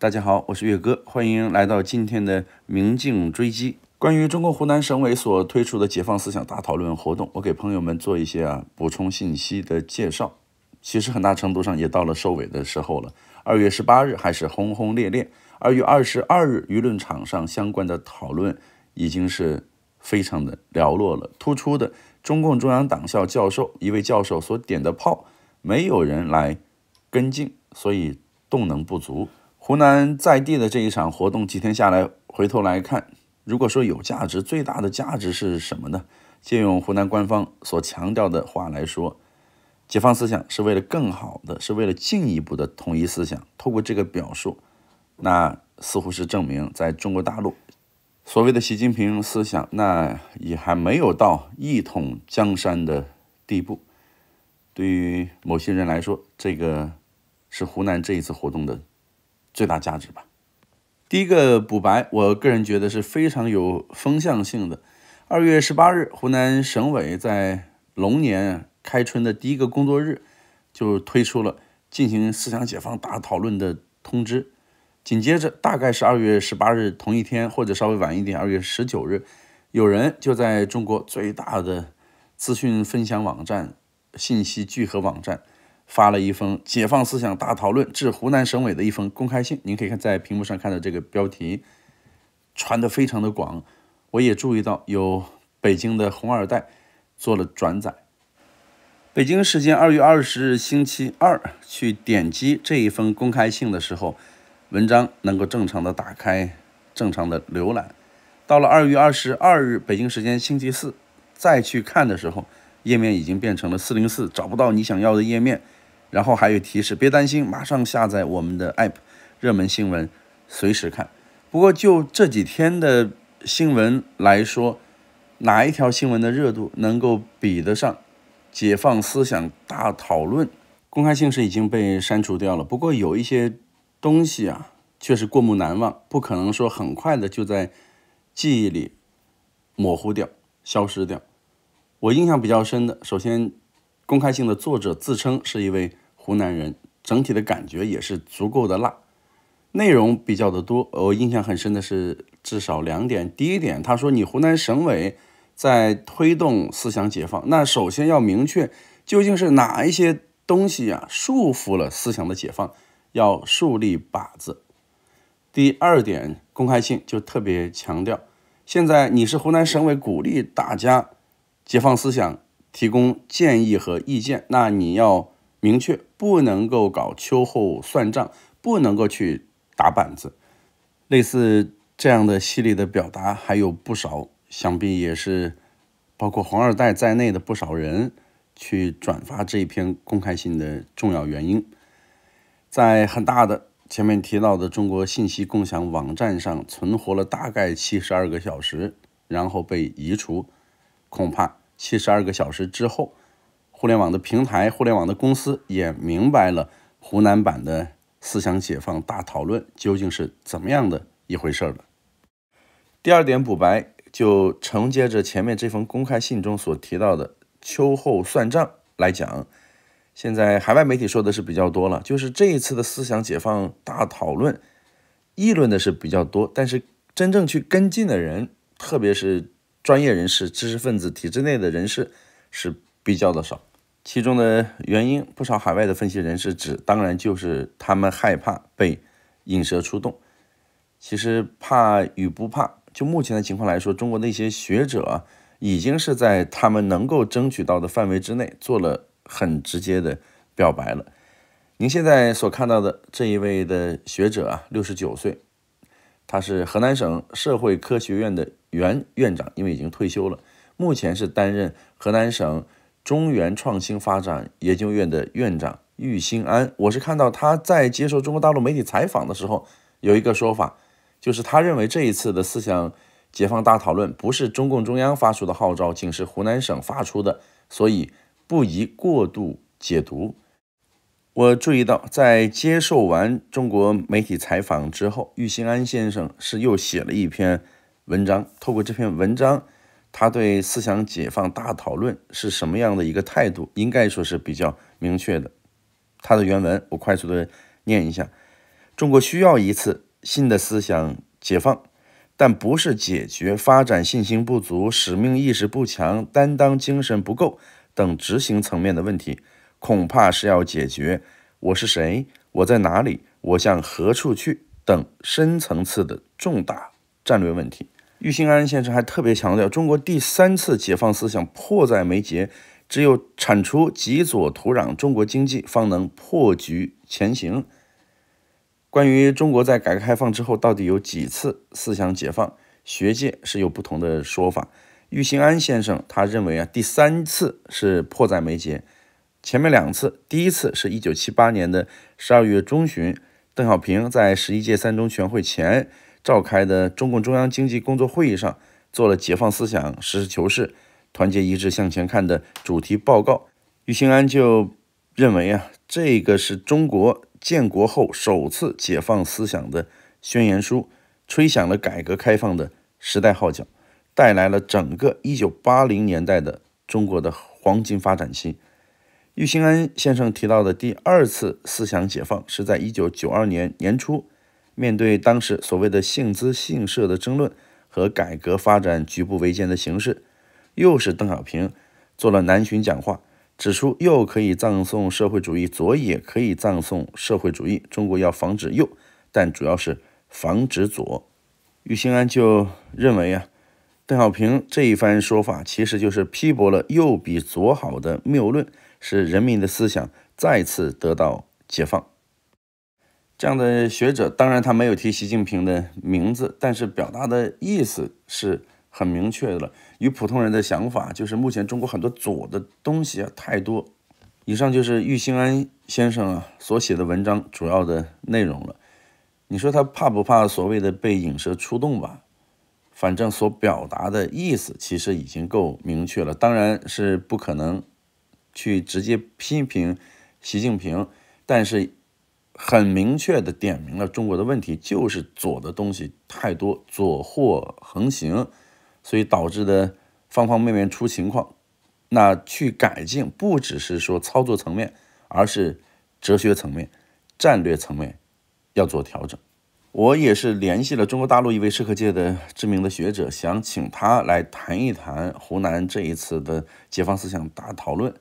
大家好，我是月哥，欢迎来到今天的《明镜追击》。关于中共湖南省委所推出的解放思想大讨论活动，我给朋友们做一些啊补充信息的介绍。其实很大程度上也到了收尾的时候了。二月十八日还是轰轰烈烈，二月二十二日舆论场上相关的讨论已经是非常的寥落了。突出的中共中央党校教授一位教授所点的炮，没有人来跟进，所以动能不足。湖南在地的这一场活动，几天下来，回头来看，如果说有价值，最大的价值是什么呢？借用湖南官方所强调的话来说，解放思想是为了更好的，是为了进一步的统一思想。透过这个表述，那似乎是证明，在中国大陆，所谓的习近平思想，那也还没有到一统江山的地步。对于某些人来说，这个是湖南这一次活动的。最大价值吧。第一个补白，我个人觉得是非常有风向性的。二月十八日，湖南省委在龙年开春的第一个工作日，就推出了进行思想解放大讨论的通知。紧接着，大概是二月十八日同一天，或者稍微晚一点，二月十九日，有人就在中国最大的资讯分享网站、信息聚合网站。发了一封《解放思想大讨论》致湖南省委的一封公开信，您可以看在屏幕上看到这个标题，传得非常的广。我也注意到有北京的红二代做了转载。北京时间二月二十日星期二去点击这一封公开信的时候，文章能够正常的打开，正常的浏览。到了二月二十二日北京时间星期四再去看的时候，页面已经变成了四零四，找不到你想要的页面。然后还有提示，别担心，马上下载我们的 app，热门新闻随时看。不过就这几天的新闻来说，哪一条新闻的热度能够比得上《解放思想大讨论》？公开性是已经被删除掉了。不过有一些东西啊，却是过目难忘，不可能说很快的就在记忆里模糊掉、消失掉。我印象比较深的，首先公开性的作者自称是一位。湖南人整体的感觉也是足够的辣，内容比较的多。我印象很深的是至少两点：第一点，他说你湖南省委在推动思想解放，那首先要明确究竟是哪一些东西呀束缚了思想的解放，要树立靶子；第二点，公开性就特别强调，现在你是湖南省委鼓励大家解放思想，提供建议和意见，那你要。明确不能够搞秋后算账，不能够去打板子，类似这样的犀利的表达还有不少，想必也是包括黄二代在内的不少人去转发这一篇公开信的重要原因。在很大的前面提到的中国信息共享网站上存活了大概七十二个小时，然后被移除，恐怕七十二个小时之后。互联网的平台、互联网的公司也明白了湖南版的思想解放大讨论究竟是怎么样的一回事了。第二点补白就承接着前面这封公开信中所提到的秋后算账来讲，现在海外媒体说的是比较多了，就是这一次的思想解放大讨论议论的是比较多，但是真正去跟进的人，特别是专业人士、知识分子、体制内的人士是比较的少。其中的原因，不少海外的分析人士指，当然就是他们害怕被引蛇出洞。其实怕与不怕，就目前的情况来说，中国的一些学者已经是在他们能够争取到的范围之内做了很直接的表白了。您现在所看到的这一位的学者啊，六十九岁，他是河南省社会科学院的原院长，因为已经退休了，目前是担任河南省。中原创新发展研究院的院长郁新安，我是看到他在接受中国大陆媒体采访的时候有一个说法，就是他认为这一次的思想解放大讨论不是中共中央发出的号召，仅是湖南省发出的，所以不宜过度解读。我注意到，在接受完中国媒体采访之后，郁新安先生是又写了一篇文章，透过这篇文章。他对思想解放大讨论是什么样的一个态度？应该说是比较明确的。他的原文我快速的念一下：中国需要一次新的思想解放，但不是解决发展信心不足、使命意识不强、担当精神不够等执行层面的问题，恐怕是要解决“我是谁、我在哪里、我向何处去”等深层次的重大战略问题。玉新安先生还特别强调，中国第三次解放思想迫在眉睫，只有铲除极左土壤，中国经济方能破局前行。关于中国在改革开放之后到底有几次思想解放，学界是有不同的说法。玉新安先生他认为啊，第三次是迫在眉睫，前面两次，第一次是一九七八年的十二月中旬，邓小平在十一届三中全会前。召开的中共中央经济工作会议上，做了解放思想、实事求是、团结一致向前看的主题报告。郁兴安就认为啊，这个是中国建国后首次解放思想的宣言书，吹响了改革开放的时代号角，带来了整个1980年代的中国的黄金发展期。玉兴安先生提到的第二次思想解放，是在1992年年初。面对当时所谓的“姓资姓社”的争论和改革发展举步维艰的形势，又是邓小平做了南巡讲话，指出右可以葬送社会主义，左也可以葬送社会主义。中国要防止右，但主要是防止左。余兴安就认为啊，邓小平这一番说法其实就是批驳了“右比左好”的谬论，使人民的思想再次得到解放。这样的学者，当然他没有提习近平的名字，但是表达的意思是很明确的了。与普通人的想法，就是目前中国很多左的东西啊太多。以上就是郁兴安先生啊所写的文章主要的内容了。你说他怕不怕所谓的被引蛇出洞吧？反正所表达的意思其实已经够明确了。当然是不可能去直接批评习近平，但是。很明确地点明了中国的问题，就是左的东西太多，左货横行，所以导致的方方面面出情况。那去改进，不只是说操作层面，而是哲学层面、战略层面要做调整。我也是联系了中国大陆一位社科界的知名的学者，想请他来谈一谈湖南这一次的解放思想大讨论。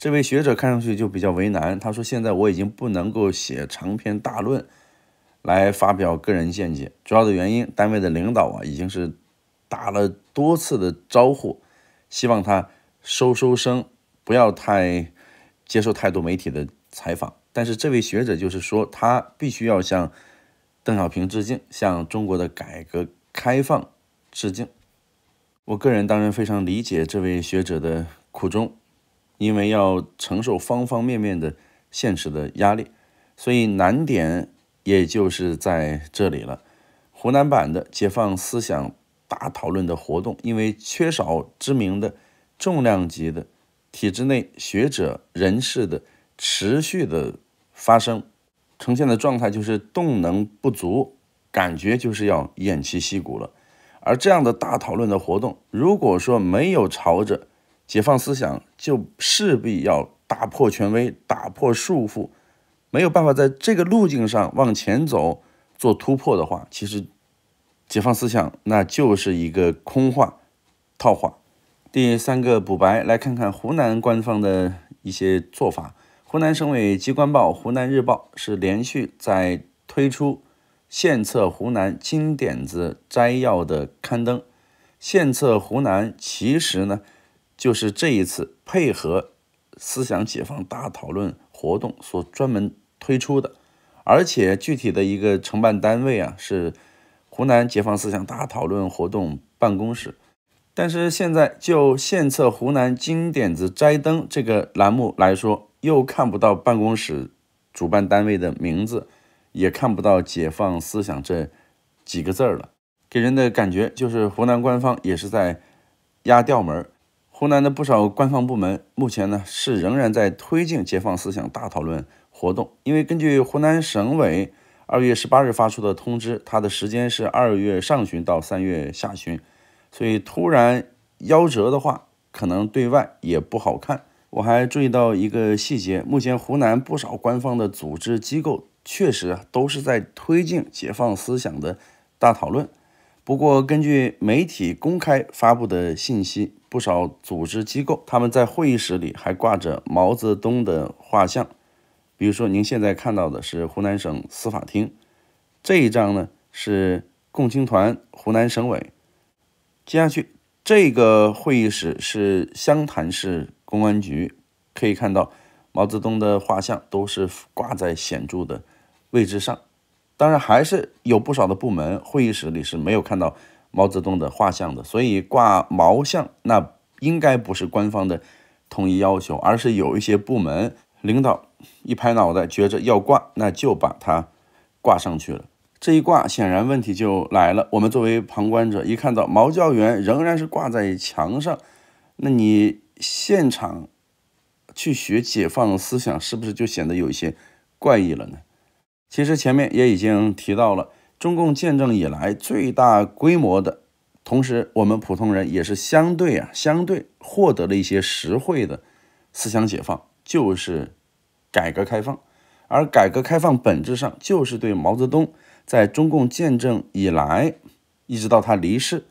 这位学者看上去就比较为难。他说：“现在我已经不能够写长篇大论来发表个人见解，主要的原因，单位的领导啊，已经是打了多次的招呼，希望他收收声，不要太接受太多媒体的采访。”但是这位学者就是说，他必须要向邓小平致敬，向中国的改革开放致敬。我个人当然非常理解这位学者的苦衷。因为要承受方方面面的现实的压力，所以难点也就是在这里了。湖南版的解放思想大讨论的活动，因为缺少知名的重量级的体制内学者人士的持续的发声，呈现的状态就是动能不足，感觉就是要偃旗息鼓了。而这样的大讨论的活动，如果说没有朝着解放思想就势必要打破权威，打破束缚，没有办法在这个路径上往前走做突破的话，其实解放思想那就是一个空话、套话。第三个补白，来看看湖南官方的一些做法。湖南省委机关报《湖南日报》是连续在推出《献策湖南金点子摘要》的刊登，《献策湖南》其实呢。就是这一次配合思想解放大讨论活动所专门推出的，而且具体的一个承办单位啊是湖南解放思想大讨论活动办公室。但是现在就现测湖南金点子摘灯这个栏目来说，又看不到办公室主办单位的名字，也看不到解放思想这几个字儿了，给人的感觉就是湖南官方也是在压调门儿。湖南的不少官方部门目前呢是仍然在推进解放思想大讨论活动，因为根据湖南省委二月十八日发出的通知，它的时间是二月上旬到三月下旬，所以突然夭折的话，可能对外也不好看。我还注意到一个细节，目前湖南不少官方的组织机构确实都是在推进解放思想的大讨论。不过，根据媒体公开发布的信息，不少组织机构他们在会议室里还挂着毛泽东的画像。比如说，您现在看到的是湖南省司法厅这一张呢，是共青团湖南省委。接下去，这个会议室是湘潭市公安局，可以看到毛泽东的画像都是挂在显著的位置上。当然，还是有不少的部门会议室里是没有看到毛泽东的画像的，所以挂毛像那应该不是官方的统一要求，而是有一些部门领导一拍脑袋觉着要挂，那就把它挂上去了。这一挂，显然问题就来了。我们作为旁观者，一看到毛教员仍然是挂在墙上，那你现场去学解放思想，是不是就显得有一些怪异了呢？其实前面也已经提到了，中共建政以来最大规模的，同时我们普通人也是相对啊相对获得了一些实惠的。思想解放就是改革开放，而改革开放本质上就是对毛泽东在中共建政以来一直到他离世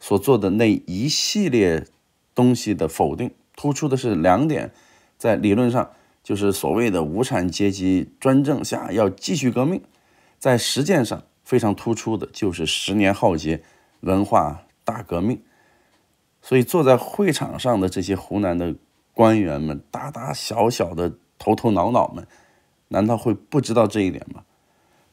所做的那一系列东西的否定。突出的是两点，在理论上。就是所谓的无产阶级专政下要继续革命，在实践上非常突出的就是十年浩劫、文化大革命。所以坐在会场上的这些湖南的官员们，大大小小的头头脑脑们，难道会不知道这一点吗？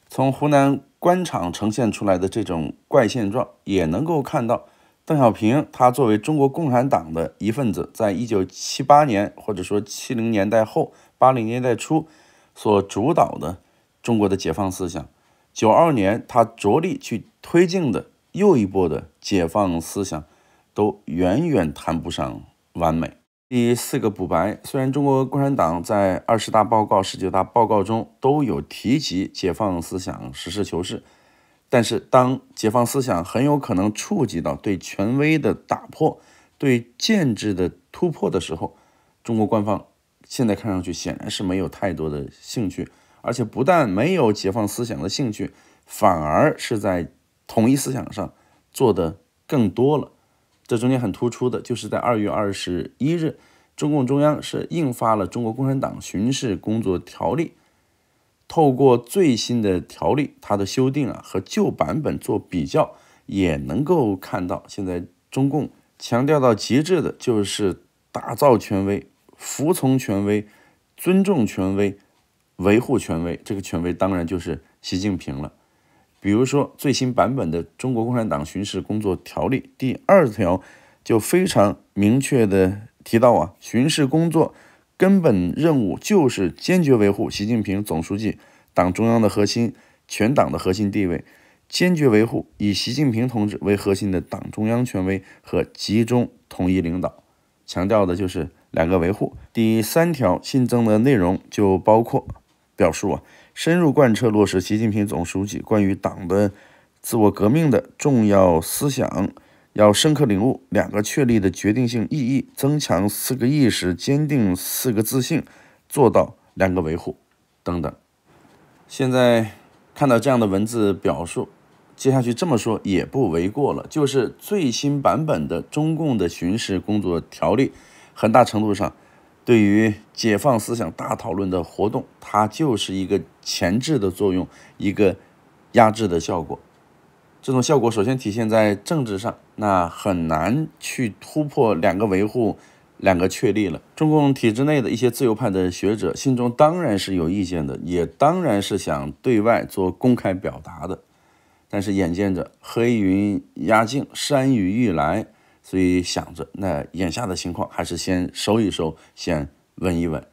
从湖南官场呈现出来的这种怪现状，也能够看到邓小平他作为中国共产党的一份子，在一九七八年或者说七零年代后。八零年代初所主导的中国的解放思想，九二年他着力去推进的又一波的解放思想，都远远谈不上完美。第四个补白：虽然中国共产党在二十大报告、十九大报告中都有提及解放思想、实事求是，但是当解放思想很有可能触及到对权威的打破、对建制的突破的时候，中国官方。现在看上去显然是没有太多的兴趣，而且不但没有解放思想的兴趣，反而是在统一思想上做的更多了。这中间很突出的就是在二月二十一日，中共中央是印发了《中国共产党巡视工作条例》。透过最新的条例它的修订啊和旧版本做比较，也能够看到现在中共强调到极致的就是打造权威。服从权威，尊重权威，维护权威，这个权威当然就是习近平了。比如说，最新版本的《中国共产党巡视工作条例》第二条就非常明确的提到啊，巡视工作根本任务就是坚决维护习近平总书记党中央的核心、全党的核心地位，坚决维护以习近平同志为核心的党中央权威和集中统一领导。强调的就是。两个维护，第三条新增的内容就包括表述啊，深入贯彻落实习近平总书记关于党的自我革命的重要思想，要深刻领悟两个确立的决定性意义，增强四个意识，坚定四个自信，做到两个维护等等。现在看到这样的文字表述，接下去这么说也不为过了，就是最新版本的中共的巡视工作条例。很大程度上，对于解放思想大讨论的活动，它就是一个前置的作用，一个压制的效果。这种效果首先体现在政治上，那很难去突破两个维护、两个确立了。中共体制内的一些自由派的学者心中当然是有意见的，也当然是想对外做公开表达的，但是眼见着黑云压境，山雨欲来。所以想着，那眼下的情况还是先收一收，先稳一稳。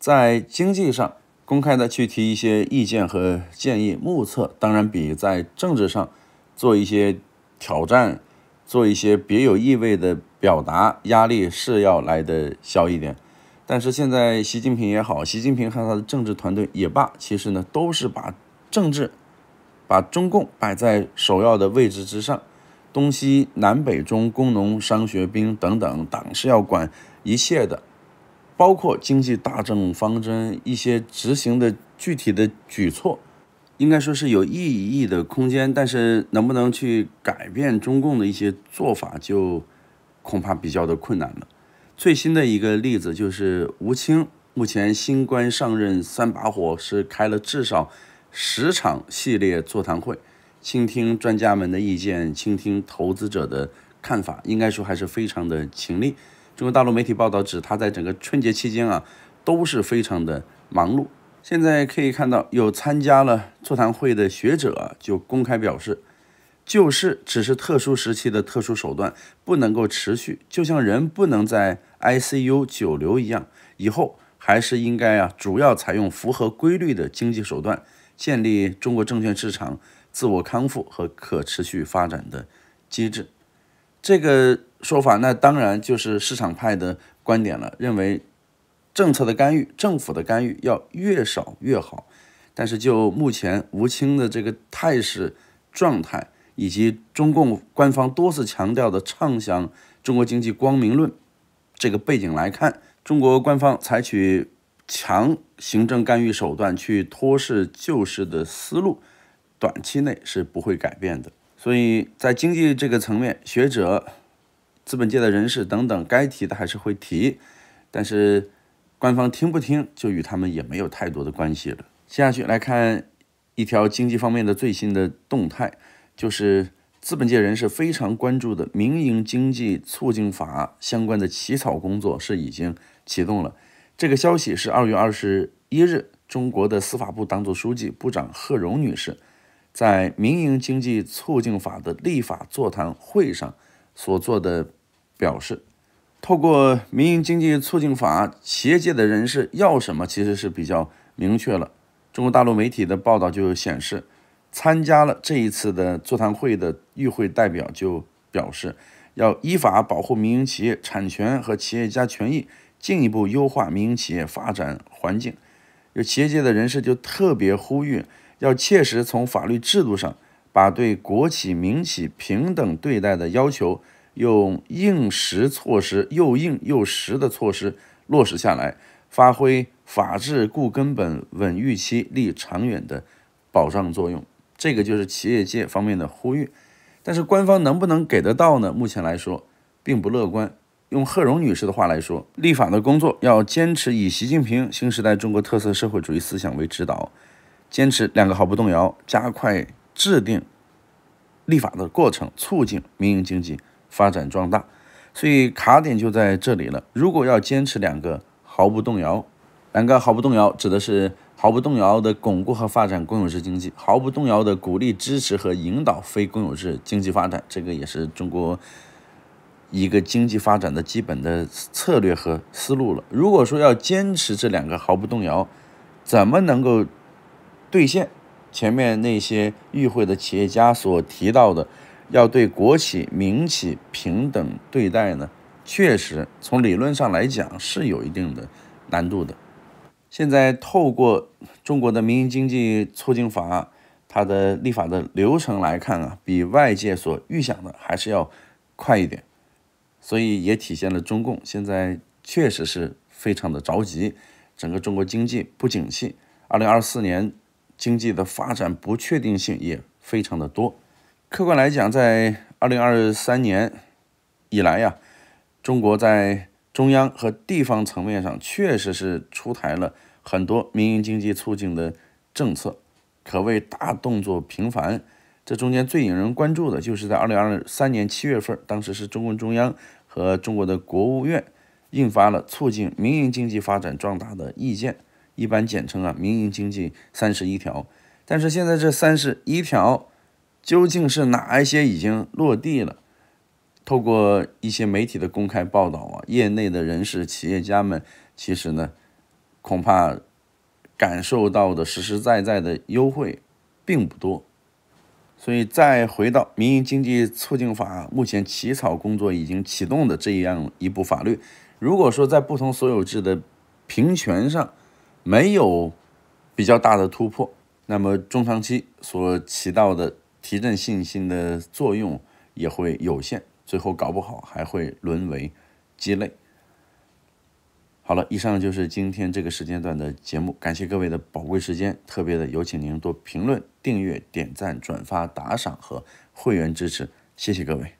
在经济上公开的去提一些意见和建议，目测当然比在政治上做一些挑战、做一些别有意味的表达，压力是要来的小一点。但是现在习近平也好，习近平和他的政治团队也罢，其实呢都是把政治、把中共摆在首要的位置之上。东西南北中，工农商学兵等等，党是要管一切的，包括经济大政方针一些执行的具体的举措，应该说是有意义的空间，但是能不能去改变中共的一些做法，就恐怕比较的困难了。最新的一个例子就是吴清，目前新官上任三把火，是开了至少十场系列座谈会。倾听专家们的意见，倾听投资者的看法，应该说还是非常的勤力。中国大陆媒体报道指，他在整个春节期间啊都是非常的忙碌。现在可以看到，有参加了座谈会的学者就公开表示，救市只是特殊时期的特殊手段，不能够持续，就像人不能在 ICU 久留一样，以后还是应该啊主要采用符合规律的经济手段建立中国证券市场。自我康复和可持续发展的机制，这个说法，那当然就是市场派的观点了，认为政策的干预、政府的干预要越少越好。但是就目前吴清的这个态势、状态，以及中共官方多次强调的畅想中国经济光明论这个背景来看，中国官方采取强行政干预手段去托市救市的思路。短期内是不会改变的，所以在经济这个层面，学者、资本界的人士等等，该提的还是会提，但是官方听不听，就与他们也没有太多的关系了。接下去来看一条经济方面的最新的动态，就是资本界人士非常关注的《民营经济促进法》相关的起草工作是已经启动了。这个消息是二月二十一日，中国的司法部党组书记、部长贺荣女士。在《民营经济促进法》的立法座谈会上所做的表示，透过《民营经济促进法》，企业界的人士要什么其实是比较明确了。中国大陆媒体的报道就显示，参加了这一次的座谈会的与会代表就表示，要依法保护民营企业产权和企业家权益，进一步优化民营企业发展环境。有企业界的人士就特别呼吁。要切实从法律制度上把对国企、民企平等对待的要求，用硬实措施、又硬又实的措施落实下来，发挥法治固根本、稳预期、立长远的保障作用。这个就是企业界方面的呼吁。但是，官方能不能给得到呢？目前来说，并不乐观。用贺荣女士的话来说，立法的工作要坚持以习近平新时代中国特色社会主义思想为指导。坚持两个毫不动摇，加快制定立法的过程，促进民营经济发展壮大。所以卡点就在这里了。如果要坚持两个毫不动摇，两个毫不动摇指的是毫不动摇地巩固和发展公有制经济，毫不动摇地鼓励、支持和引导非公有制经济发展。这个也是中国一个经济发展的基本的策略和思路了。如果说要坚持这两个毫不动摇，怎么能够？兑现前面那些与会的企业家所提到的，要对国企、民企平等对待呢？确实，从理论上来讲是有一定的难度的。现在透过中国的民营经济促进法，它的立法的流程来看啊，比外界所预想的还是要快一点，所以也体现了中共现在确实是非常的着急。整个中国经济不景气，二零二四年。经济的发展不确定性也非常的多。客观来讲，在二零二三年以来呀，中国在中央和地方层面上确实是出台了很多民营经济促进的政策，可谓大动作频繁。这中间最引人关注的就是在二零二三年七月份，当时是中共中央和中国的国务院印发了促进民营经济发展壮大的意见。一般简称啊，民营经济三十一条，但是现在这三十一条究竟是哪一些已经落地了？透过一些媒体的公开报道啊，业内的人士、企业家们其实呢，恐怕感受到的实实在在的优惠并不多。所以再回到民营经济促进法，目前起草工作已经启动的这样一部法律，如果说在不同所有制的平权上，没有比较大的突破，那么中长期所起到的提振信心的作用也会有限，最后搞不好还会沦为鸡肋。好了，以上就是今天这个时间段的节目，感谢各位的宝贵时间。特别的，有请您多评论、订阅、点赞、转发、打赏和会员支持，谢谢各位。